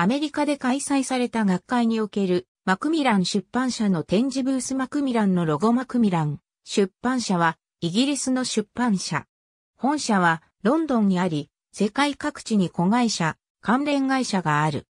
アメリカで開催された学会におけるマクミラン出版社の展示ブースマクミランのロゴマクミラン出版社はイギリスの出版社。本社はロンドンにあり、世界各地に子会社、関連会社がある。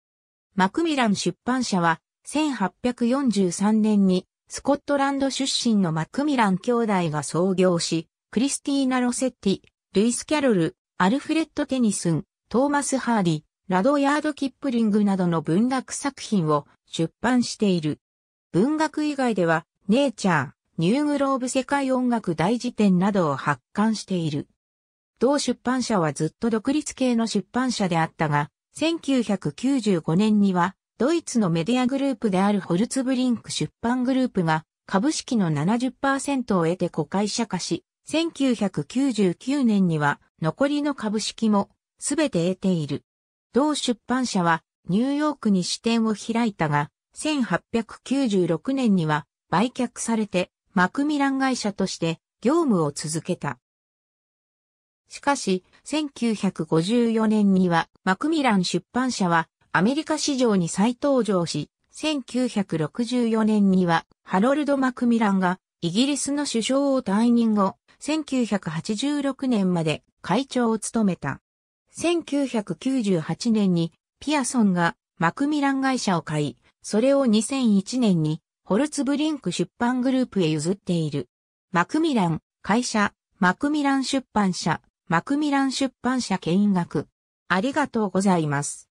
マクミラン出版社は1843年にスコットランド出身のマクミラン兄弟が創業し、クリスティーナ・ロセッティ、ルイス・キャロル、アルフレッド・テニスン、トーマス・ハーディ、ラドヤード・キップリングなどの文学作品を出版している。文学以外では、ネイチャー、ニューグローブ世界音楽大辞典などを発刊している。同出版社はずっと独立系の出版社であったが、1995年には、ドイツのメディアグループであるホルツブリンク出版グループが、株式の70%を得て子会社化し、1999年には、残りの株式も、すべて得ている。同出版社はニューヨークに支店を開いたが、1896年には売却されてマクミラン会社として業務を続けた。しかし、1954年にはマクミラン出版社はアメリカ市場に再登場し、1964年にはハロルド・マクミランがイギリスの首相を退任後、1986年まで会長を務めた。1998年にピアソンがマクミラン会社を買い、それを2001年にホルツブリンク出版グループへ譲っている。マクミラン、会社、マクミラン出版社、マクミラン出版社見学。ありがとうございます。